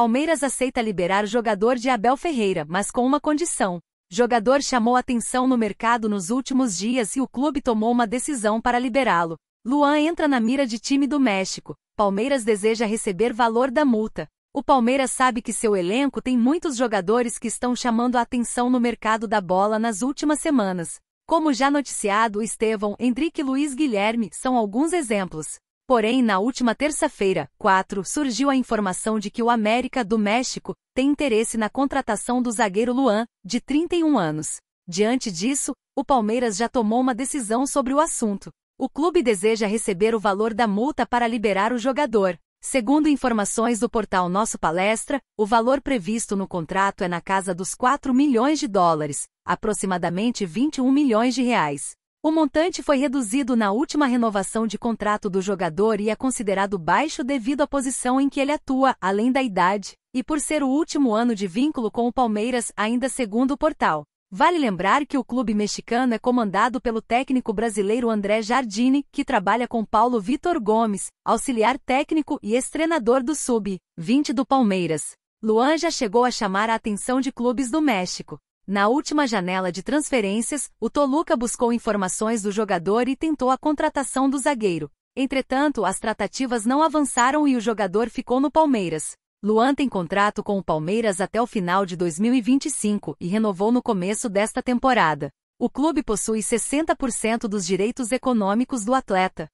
Palmeiras aceita liberar jogador de Abel Ferreira, mas com uma condição. Jogador chamou atenção no mercado nos últimos dias e o clube tomou uma decisão para liberá-lo. Luan entra na mira de time do México. Palmeiras deseja receber valor da multa. O Palmeiras sabe que seu elenco tem muitos jogadores que estão chamando a atenção no mercado da bola nas últimas semanas. Como já noticiado, Estevão, Hendrick e Luiz Guilherme são alguns exemplos. Porém, na última terça-feira, 4, surgiu a informação de que o América do México tem interesse na contratação do zagueiro Luan, de 31 anos. Diante disso, o Palmeiras já tomou uma decisão sobre o assunto. O clube deseja receber o valor da multa para liberar o jogador. Segundo informações do portal Nosso Palestra, o valor previsto no contrato é na casa dos 4 milhões de dólares, aproximadamente 21 milhões de reais. O montante foi reduzido na última renovação de contrato do jogador e é considerado baixo devido à posição em que ele atua, além da idade, e por ser o último ano de vínculo com o Palmeiras, ainda segundo o portal. Vale lembrar que o clube mexicano é comandado pelo técnico brasileiro André Jardine, que trabalha com Paulo Vitor Gomes, auxiliar técnico e ex-treinador do Sub-20 do Palmeiras. Luan já chegou a chamar a atenção de clubes do México. Na última janela de transferências, o Toluca buscou informações do jogador e tentou a contratação do zagueiro. Entretanto, as tratativas não avançaram e o jogador ficou no Palmeiras. Luan tem contrato com o Palmeiras até o final de 2025 e renovou no começo desta temporada. O clube possui 60% dos direitos econômicos do atleta.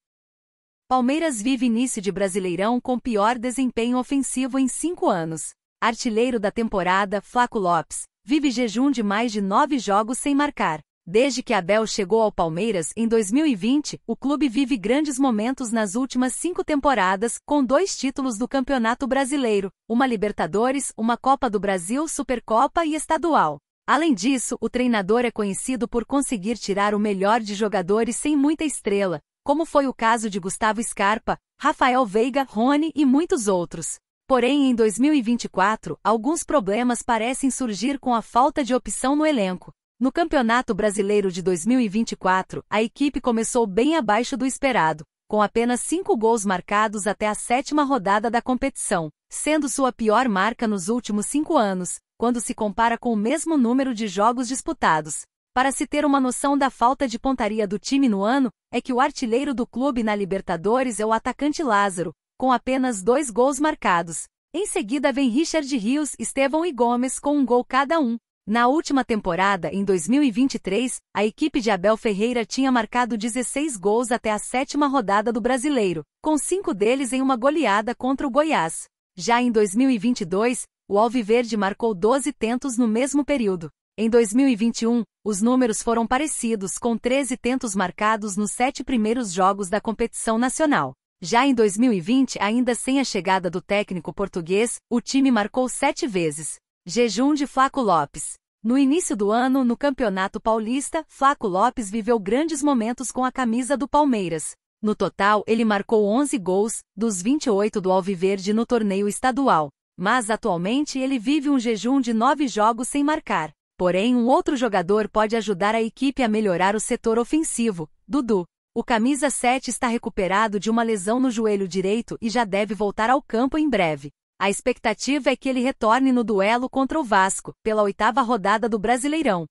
Palmeiras vive início de Brasileirão com pior desempenho ofensivo em cinco anos. Artilheiro da temporada, Flaco Lopes, vive jejum de mais de nove jogos sem marcar. Desde que Abel chegou ao Palmeiras em 2020, o clube vive grandes momentos nas últimas cinco temporadas, com dois títulos do Campeonato Brasileiro, uma Libertadores, uma Copa do Brasil, Supercopa e Estadual. Além disso, o treinador é conhecido por conseguir tirar o melhor de jogadores sem muita estrela, como foi o caso de Gustavo Scarpa, Rafael Veiga, Rony e muitos outros. Porém, em 2024, alguns problemas parecem surgir com a falta de opção no elenco. No Campeonato Brasileiro de 2024, a equipe começou bem abaixo do esperado, com apenas cinco gols marcados até a sétima rodada da competição, sendo sua pior marca nos últimos cinco anos, quando se compara com o mesmo número de jogos disputados. Para se ter uma noção da falta de pontaria do time no ano, é que o artilheiro do clube na Libertadores é o atacante Lázaro, com apenas dois gols marcados. Em seguida vem Richard Rios, Estevão e Gomes com um gol cada um. Na última temporada, em 2023, a equipe de Abel Ferreira tinha marcado 16 gols até a sétima rodada do Brasileiro, com cinco deles em uma goleada contra o Goiás. Já em 2022, o Alviverde marcou 12 tentos no mesmo período. Em 2021, os números foram parecidos, com 13 tentos marcados nos sete primeiros jogos da competição nacional. Já em 2020, ainda sem a chegada do técnico português, o time marcou sete vezes. Jejum de Flaco Lopes. No início do ano, no Campeonato Paulista, Flaco Lopes viveu grandes momentos com a camisa do Palmeiras. No total, ele marcou 11 gols, dos 28 do Alviverde no torneio estadual. Mas atualmente ele vive um jejum de nove jogos sem marcar. Porém, um outro jogador pode ajudar a equipe a melhorar o setor ofensivo, Dudu. O camisa 7 está recuperado de uma lesão no joelho direito e já deve voltar ao campo em breve. A expectativa é que ele retorne no duelo contra o Vasco, pela oitava rodada do Brasileirão.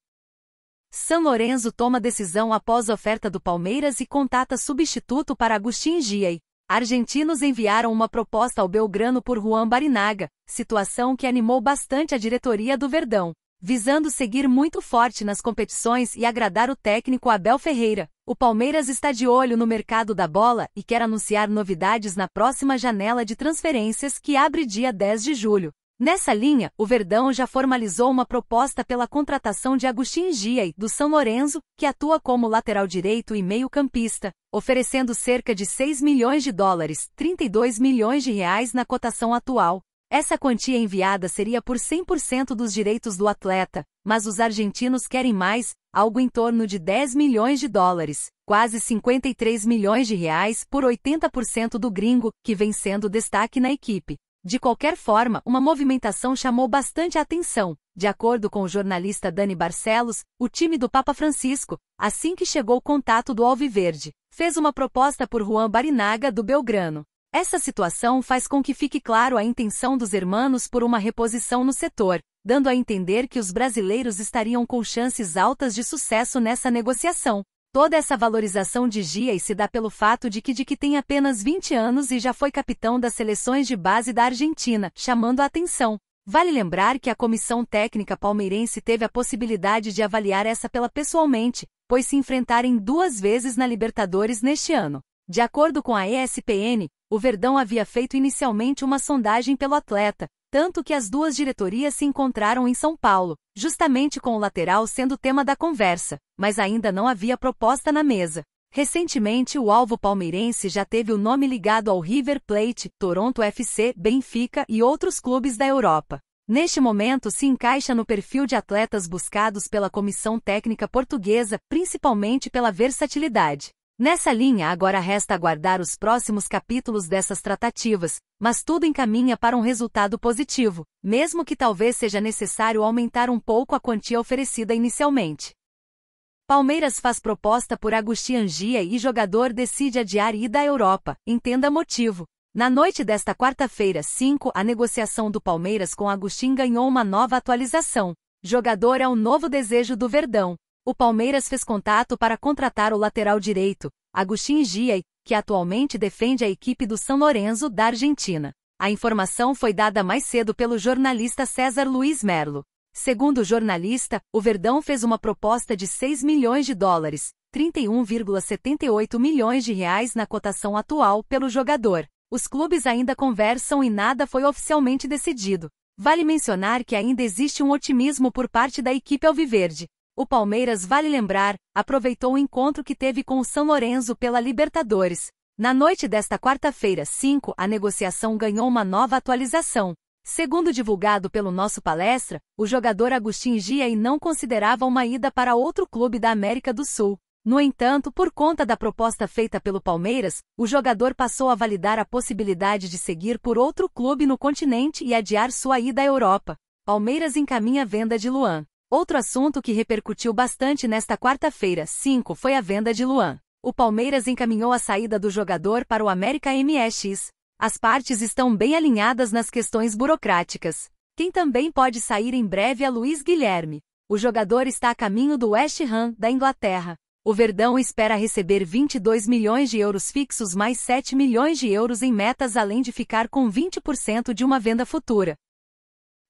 San Lorenzo toma decisão após oferta do Palmeiras e contata substituto para Agustin Giai. Argentinos enviaram uma proposta ao Belgrano por Juan Barinaga, situação que animou bastante a diretoria do Verdão visando seguir muito forte nas competições e agradar o técnico Abel Ferreira. O Palmeiras está de olho no mercado da bola e quer anunciar novidades na próxima janela de transferências que abre dia 10 de julho. Nessa linha, o Verdão já formalizou uma proposta pela contratação de Agustin Giai, do São Lourenço, que atua como lateral direito e meio-campista, oferecendo cerca de 6 milhões de dólares, 32 milhões de reais na cotação atual. Essa quantia enviada seria por 100% dos direitos do atleta, mas os argentinos querem mais, algo em torno de 10 milhões de dólares, quase 53 milhões de reais por 80% do gringo, que vem sendo destaque na equipe. De qualquer forma, uma movimentação chamou bastante a atenção. De acordo com o jornalista Dani Barcelos, o time do Papa Francisco, assim que chegou o contato do Alviverde, fez uma proposta por Juan Barinaga do Belgrano. Essa situação faz com que fique claro a intenção dos hermanos por uma reposição no setor, dando a entender que os brasileiros estariam com chances altas de sucesso nessa negociação. Toda essa valorização de Gia se dá pelo fato de que Dick tem apenas 20 anos e já foi capitão das seleções de base da Argentina, chamando a atenção. Vale lembrar que a comissão técnica palmeirense teve a possibilidade de avaliar essa pela pessoalmente, pois se enfrentarem duas vezes na Libertadores neste ano. De acordo com a ESPN, o Verdão havia feito inicialmente uma sondagem pelo atleta, tanto que as duas diretorias se encontraram em São Paulo, justamente com o lateral sendo tema da conversa, mas ainda não havia proposta na mesa. Recentemente, o alvo palmeirense já teve o nome ligado ao River Plate, Toronto FC, Benfica e outros clubes da Europa. Neste momento, se encaixa no perfil de atletas buscados pela comissão técnica portuguesa, principalmente pela versatilidade. Nessa linha agora resta aguardar os próximos capítulos dessas tratativas, mas tudo encaminha para um resultado positivo, mesmo que talvez seja necessário aumentar um pouco a quantia oferecida inicialmente. Palmeiras faz proposta por Agustin Angia e jogador decide adiar ida à Europa, entenda motivo. Na noite desta quarta-feira 5, a negociação do Palmeiras com Agustin ganhou uma nova atualização. Jogador é o novo desejo do Verdão. O Palmeiras fez contato para contratar o lateral direito, Agustin Giai, que atualmente defende a equipe do São Lourenço da Argentina. A informação foi dada mais cedo pelo jornalista César Luiz Merlo. Segundo o jornalista, o Verdão fez uma proposta de 6 milhões de dólares, 31,78 milhões de reais na cotação atual pelo jogador. Os clubes ainda conversam e nada foi oficialmente decidido. Vale mencionar que ainda existe um otimismo por parte da equipe alviverde. O Palmeiras, vale lembrar, aproveitou o encontro que teve com o São Lourenço pela Libertadores. Na noite desta quarta-feira, 5, a negociação ganhou uma nova atualização. Segundo divulgado pelo nosso palestra, o jogador Agustin Giai não considerava uma ida para outro clube da América do Sul. No entanto, por conta da proposta feita pelo Palmeiras, o jogador passou a validar a possibilidade de seguir por outro clube no continente e adiar sua ida à Europa. Palmeiras encaminha a venda de Luan. Outro assunto que repercutiu bastante nesta quarta-feira, 5, foi a venda de Luan. O Palmeiras encaminhou a saída do jogador para o América MX. As partes estão bem alinhadas nas questões burocráticas. Quem também pode sair em breve é Luiz Guilherme. O jogador está a caminho do West Ham, da Inglaterra. O Verdão espera receber 22 milhões de euros fixos mais 7 milhões de euros em metas além de ficar com 20% de uma venda futura.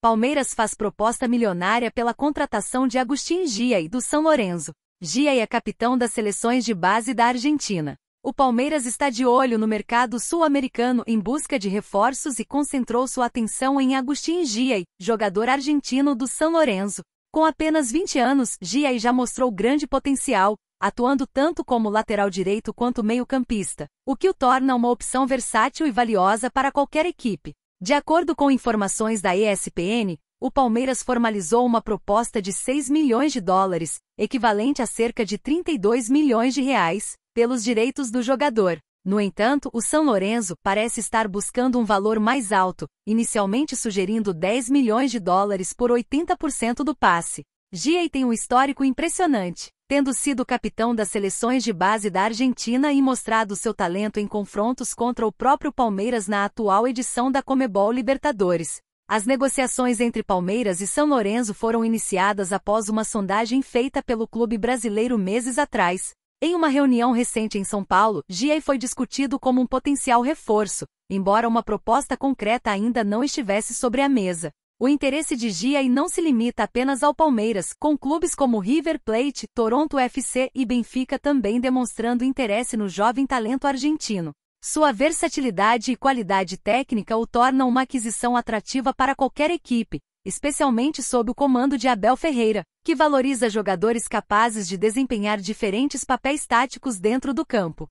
Palmeiras faz proposta milionária pela contratação de Agustin Gia e do São Lourenço. Gia é capitão das seleções de base da Argentina. O Palmeiras está de olho no mercado sul-americano em busca de reforços e concentrou sua atenção em Agustin Gia, jogador argentino do São Lourenço. Com apenas 20 anos, Gia já mostrou grande potencial, atuando tanto como lateral direito quanto meio-campista, o que o torna uma opção versátil e valiosa para qualquer equipe. De acordo com informações da ESPN, o Palmeiras formalizou uma proposta de 6 milhões de dólares, equivalente a cerca de 32 milhões de reais, pelos direitos do jogador. No entanto, o São Lourenço parece estar buscando um valor mais alto, inicialmente sugerindo 10 milhões de dólares por 80% do passe. Gia tem um histórico impressionante tendo sido capitão das seleções de base da Argentina e mostrado seu talento em confrontos contra o próprio Palmeiras na atual edição da Comebol Libertadores. As negociações entre Palmeiras e São Lourenço foram iniciadas após uma sondagem feita pelo clube brasileiro meses atrás. Em uma reunião recente em São Paulo, Gia foi discutido como um potencial reforço, embora uma proposta concreta ainda não estivesse sobre a mesa. O interesse de e não se limita apenas ao Palmeiras, com clubes como River Plate, Toronto FC e Benfica também demonstrando interesse no jovem talento argentino. Sua versatilidade e qualidade técnica o tornam uma aquisição atrativa para qualquer equipe, especialmente sob o comando de Abel Ferreira, que valoriza jogadores capazes de desempenhar diferentes papéis táticos dentro do campo.